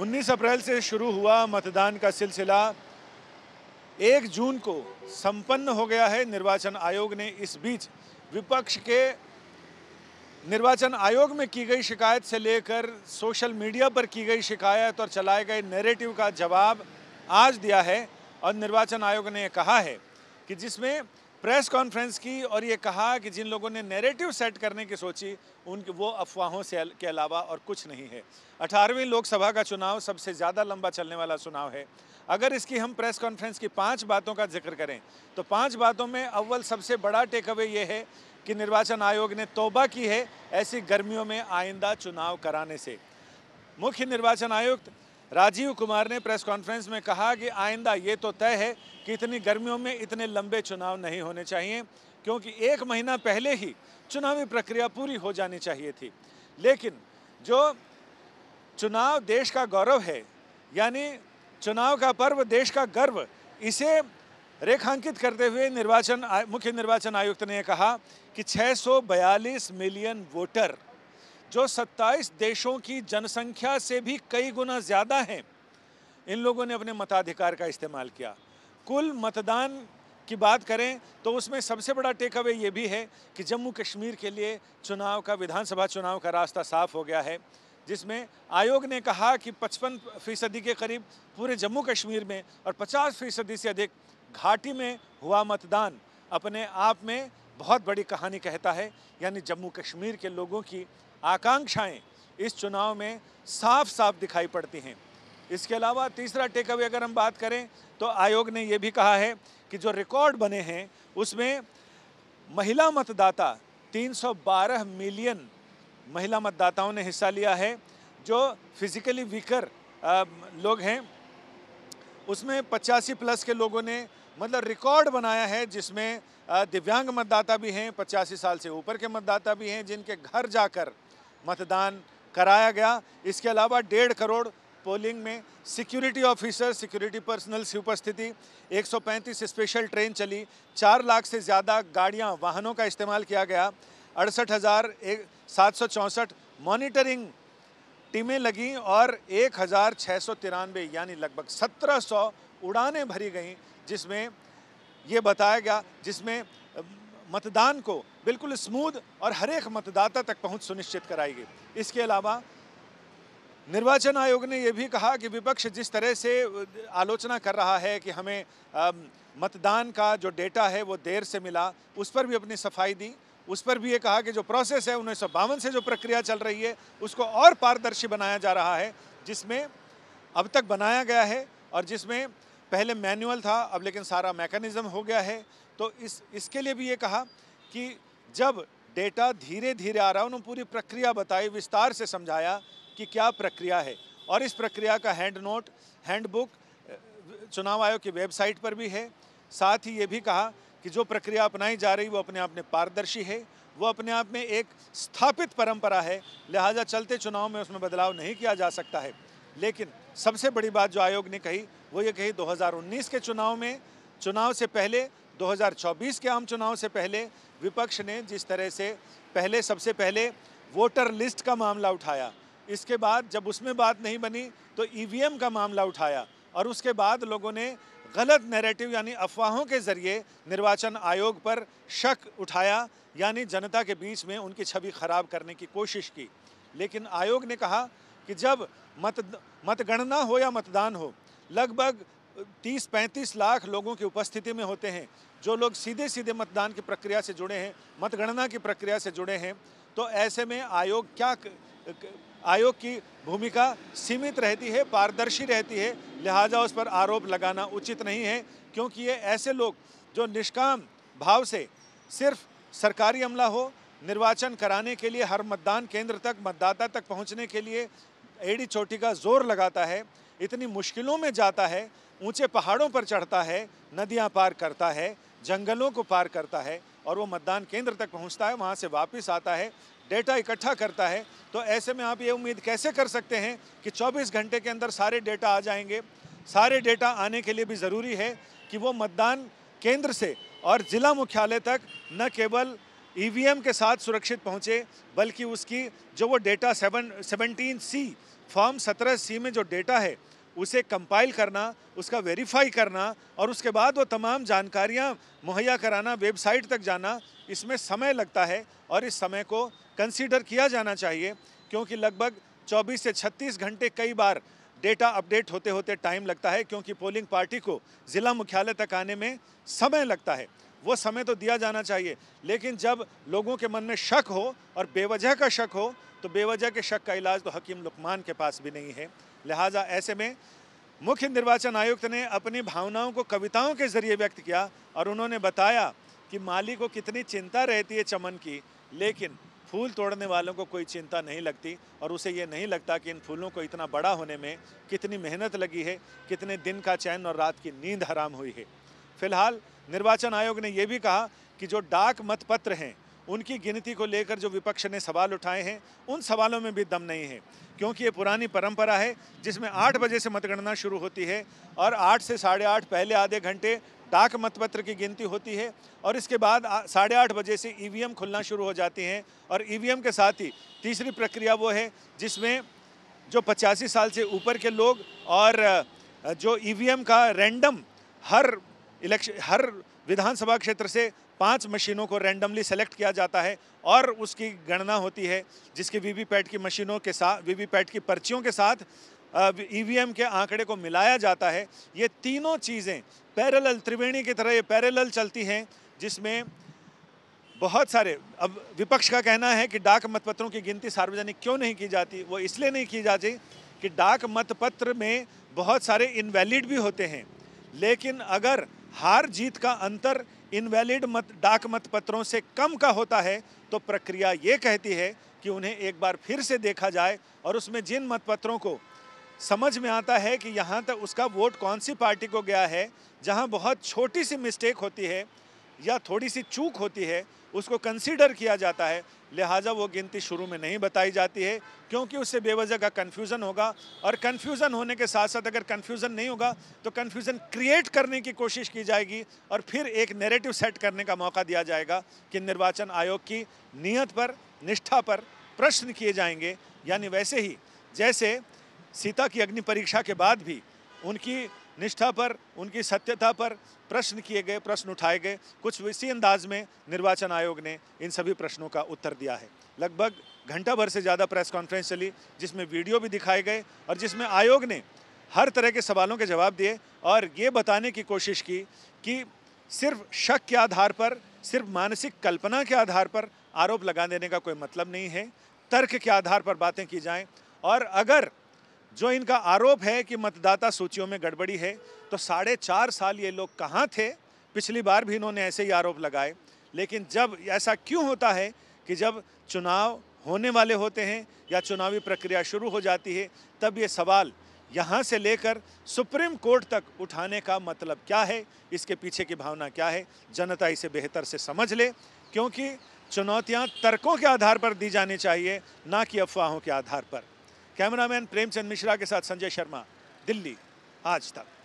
19 अप्रैल से शुरू हुआ मतदान का सिलसिला 1 जून को संपन्न हो गया है निर्वाचन आयोग ने इस बीच विपक्ष के निर्वाचन आयोग में की गई शिकायत से लेकर सोशल मीडिया पर की गई शिकायत और चलाए गए नैरेटिव का जवाब आज दिया है और निर्वाचन आयोग ने कहा है कि जिसमें प्रेस कॉन्फ्रेंस की और ये कहा कि जिन लोगों ने नैरेटिव सेट करने की सोची उनके वो अफवाहों से के अलावा और कुछ नहीं है अठारहवीं लोकसभा का चुनाव सबसे ज़्यादा लंबा चलने वाला चुनाव है अगर इसकी हम प्रेस कॉन्फ्रेंस की पांच बातों का जिक्र करें तो पांच बातों में अव्वल सबसे बड़ा टेक अवे ये है कि निर्वाचन आयोग ने तोबा की है ऐसी गर्मियों में आइंदा चुनाव कराने से मुख्य निर्वाचन आयुक्त राजीव कुमार ने प्रेस कॉन्फ्रेंस में कहा कि आइंदा ये तो तय है कि इतनी गर्मियों में इतने लंबे चुनाव नहीं होने चाहिए क्योंकि एक महीना पहले ही चुनावी प्रक्रिया पूरी हो जानी चाहिए थी लेकिन जो चुनाव देश का गौरव है यानी चुनाव का पर्व देश का गर्व इसे रेखांकित करते हुए निर्वाचन मुख्य निर्वाचन आयुक्त ने कहा कि 642 मिलियन वोटर जो 27 देशों की जनसंख्या से भी कई गुना ज़्यादा हैं इन लोगों ने अपने मताधिकार का इस्तेमाल किया कुल मतदान की बात करें तो उसमें सबसे बड़ा टेक अवे ये भी है कि जम्मू कश्मीर के लिए चुनाव का विधानसभा चुनाव का रास्ता साफ हो गया है जिसमें आयोग ने कहा कि 55 फीसदी के करीब पूरे जम्मू कश्मीर में और 50 फीसदी से अधिक घाटी में हुआ मतदान अपने आप में बहुत बड़ी कहानी कहता है यानी जम्मू कश्मीर के लोगों की आकांक्षाएं इस चुनाव में साफ साफ दिखाई पड़ती हैं इसके अलावा तीसरा टेक अवे अगर हम बात करें तो आयोग ने ये भी कहा है कि जो रिकॉर्ड बने हैं उसमें महिला मतदाता 312 मिलियन महिला मतदाताओं ने हिस्सा लिया है जो फिज़िकली वीकर लोग हैं उसमें पचासी प्लस के लोगों ने मतलब रिकॉर्ड बनाया है जिसमें दिव्यांग मतदाता भी हैं पचासी साल से ऊपर के मतदाता भी हैं जिनके घर जाकर मतदान कराया गया इसके अलावा डेढ़ करोड़ पोलिंग में सिक्योरिटी ऑफिसर सिक्योरिटी पर्सनल की उपस्थिति 135 स्पेशल ट्रेन चली चार लाख से ज़्यादा गाड़ियां वाहनों का इस्तेमाल किया गया अड़सठ हज़ार सात सौ चौंसठ मॉनिटरिंग टीमें लगीं और एक हज़ार छः सौ तिरानवे यानी लगभग सत्रह सौ उड़ानें भरी गईं जिसमें ये बताया गया जिसमें मतदान को बिल्कुल स्मूथ और हरेक मतदाता तक पहुंच सुनिश्चित कराई गई इसके अलावा निर्वाचन आयोग ने यह भी कहा कि विपक्ष जिस तरह से आलोचना कर रहा है कि हमें मतदान का जो डेटा है वो देर से मिला उस पर भी अपनी सफाई दी उस पर भी ये कहा कि जो प्रोसेस है उन्नीस से जो प्रक्रिया चल रही है उसको और पारदर्शी बनाया जा रहा है जिसमें अब तक बनाया गया है और जिसमें पहले मैनुअल था अब लेकिन सारा मैकेनिज़्म हो गया है तो इस इसके लिए भी ये कहा कि जब डेटा धीरे धीरे आ रहा है उन्होंने पूरी प्रक्रिया बताई विस्तार से समझाया कि क्या प्रक्रिया है और इस प्रक्रिया का हैंड नोट हैंड बुक चुनाव आयोग की वेबसाइट पर भी है साथ ही ये भी कहा कि जो प्रक्रिया अपनाई जा रही वो अपने आप में पारदर्शी है वो अपने आप में एक स्थापित परंपरा है लिहाजा चलते चुनाव में उसमें बदलाव नहीं किया जा सकता है लेकिन सबसे बड़ी बात जो आयोग ने कही वो ये कही 2019 के चुनाव में चुनाव से पहले 2024 के आम चुनाव से पहले विपक्ष ने जिस तरह से पहले सबसे पहले वोटर लिस्ट का मामला उठाया इसके बाद जब उसमें बात नहीं बनी तो ई e का मामला उठाया और उसके बाद लोगों ने गलत नैरेटिव यानी अफवाहों के ज़रिए निर्वाचन आयोग पर शक उठाया यानी जनता के बीच में उनकी छवि खराब करने की कोशिश की लेकिन आयोग ने कहा कि जब मत मतगणना हो या मतदान हो लगभग 30-35 लाख लोगों की उपस्थिति में होते हैं जो लोग सीधे सीधे मतदान की प्रक्रिया से जुड़े हैं मतगणना की प्रक्रिया से जुड़े हैं तो ऐसे में आयोग क्या आयोग की भूमिका सीमित रहती है पारदर्शी रहती है लिहाजा उस पर आरोप लगाना उचित नहीं है क्योंकि ये ऐसे लोग जो निष्काम भाव से सिर्फ सरकारी अमला हो निर्वाचन कराने के लिए हर मतदान केंद्र तक मतदाता तक पहुंचने के लिए एडी चोटी का जोर लगाता है इतनी मुश्किलों में जाता है ऊंचे पहाड़ों पर चढ़ता है नदियां पार करता है जंगलों को पार करता है और वो मतदान केंद्र तक पहुंचता है वहाँ से वापस आता है डेटा इकट्ठा करता है तो ऐसे में आप ये उम्मीद कैसे कर सकते हैं कि 24 घंटे के अंदर सारे डेटा आ जाएंगे सारे डेटा आने के लिए भी ज़रूरी है कि वो मतदान केंद्र से और ज़िला मुख्यालय तक न केवल ईवीएम के साथ सुरक्षित पहुँचे बल्कि उसकी जो वो data seven seventeen C form सत्रह सी में जो डेटा है उसे कंपाइल करना उसका वेरीफाई करना और उसके बाद वो तमाम जानकारियाँ मुहैया कराना वेबसाइट तक जाना इसमें समय लगता है और इस समय को कंसीडर किया जाना चाहिए क्योंकि लगभग 24 से 36 घंटे कई बार डेटा अपडेट होते होते टाइम लगता है क्योंकि पोलिंग पार्टी को ज़िला मुख्यालय तक आने में समय लगता है वो समय तो दिया जाना चाहिए लेकिन जब लोगों के मन में शक हो और बेवजह का शक हो तो बेवजह के शक का इलाज तो हकीम लुकमान के पास भी नहीं है लिहाजा ऐसे में मुख्य निर्वाचन आयुक्त ने अपनी भावनाओं को कविताओं के जरिए व्यक्त किया और उन्होंने बताया कि माली को कितनी चिंता रहती है चमन की लेकिन फूल तोड़ने वालों को कोई चिंता नहीं लगती और उसे ये नहीं लगता कि इन फूलों को इतना बड़ा होने में कितनी मेहनत लगी है कितने दिन का चैन और रात की नींद हराम हुई है फिलहाल निर्वाचन आयोग ने यह भी कहा कि जो डाक मतपत्र हैं उनकी गिनती को लेकर जो विपक्ष ने सवाल उठाए हैं उन सवालों में भी दम नहीं है क्योंकि ये पुरानी परंपरा है जिसमें आठ बजे से मतगणना शुरू होती है और आठ से साढ़े आठ पहले आधे घंटे डाक मतपत्र की गिनती होती है और इसके बाद साढ़े आठ बजे से ई खुलना शुरू हो जाती हैं और ई के साथ ही तीसरी प्रक्रिया वो है जिसमें जो पचासी साल से ऊपर के लोग और जो ई का रैंडम हर इलेक्शन हर विधानसभा क्षेत्र से पांच मशीनों को रैंडमली सेलेक्ट किया जाता है और उसकी गणना होती है जिसकी वीवीपैट की मशीनों के साथ वीवीपैट की पर्चियों के साथ ईवीएम e के आंकड़े को मिलाया जाता है ये तीनों चीज़ें पैरेलल त्रिवेणी की तरह ये पैरेलल चलती हैं जिसमें बहुत सारे अब विपक्ष का कहना है कि डाक मतपत्रों की गिनती सार्वजनिक क्यों नहीं की जाती वो इसलिए नहीं की जाती कि डाक मतपत्र में बहुत सारे इनवैलिड भी होते हैं लेकिन अगर हार जीत का अंतर इनवैलिड मत डाक मत पत्रों से कम का होता है तो प्रक्रिया ये कहती है कि उन्हें एक बार फिर से देखा जाए और उसमें जिन मतपत्रों को समझ में आता है कि यहाँ तक उसका वोट कौन सी पार्टी को गया है जहाँ बहुत छोटी सी मिस्टेक होती है या थोड़ी सी चूक होती है उसको कंसीडर किया जाता है लिहाजा वो गिनती शुरू में नहीं बताई जाती है क्योंकि उससे बेवजह का कन्फ्यूज़न होगा और कन्फ्यूज़न होने के साथ साथ अगर कन्फ्यूज़न नहीं होगा तो कन्फ्यूज़न क्रिएट करने की कोशिश की जाएगी और फिर एक नेरेटिव सेट करने का मौका दिया जाएगा कि निर्वाचन आयोग की नीयत पर निष्ठा पर प्रश्न किए जाएंगे यानी वैसे ही जैसे सीता की अग्नि परीक्षा के बाद भी उनकी निष्ठा पर उनकी सत्यता पर प्रश्न किए गए प्रश्न उठाए गए कुछ इसी अंदाज में निर्वाचन आयोग ने इन सभी प्रश्नों का उत्तर दिया है लगभग घंटा भर से ज़्यादा प्रेस कॉन्फ्रेंस चली जिसमें वीडियो भी दिखाए गए और जिसमें आयोग ने हर तरह के सवालों के जवाब दिए और ये बताने की कोशिश की कि सिर्फ शक के आधार पर सिर्फ मानसिक कल्पना के आधार पर आरोप लगा देने का कोई मतलब नहीं है तर्क के आधार पर बातें की जाएं और अगर जो इनका आरोप है कि मतदाता सूचियों में गड़बड़ी है तो साढ़े चार साल ये लोग कहाँ थे पिछली बार भी इन्होंने ऐसे ही आरोप लगाए लेकिन जब ऐसा क्यों होता है कि जब चुनाव होने वाले होते हैं या चुनावी प्रक्रिया शुरू हो जाती है तब ये सवाल यहाँ से लेकर सुप्रीम कोर्ट तक उठाने का मतलब क्या है इसके पीछे की भावना क्या है जनता इसे बेहतर से समझ ले क्योंकि चुनौतियाँ तर्कों के आधार पर दी जानी चाहिए ना कि अफवाहों के आधार पर कैमरामैन प्रेमचंद मिश्रा के साथ संजय शर्मा दिल्ली आज तक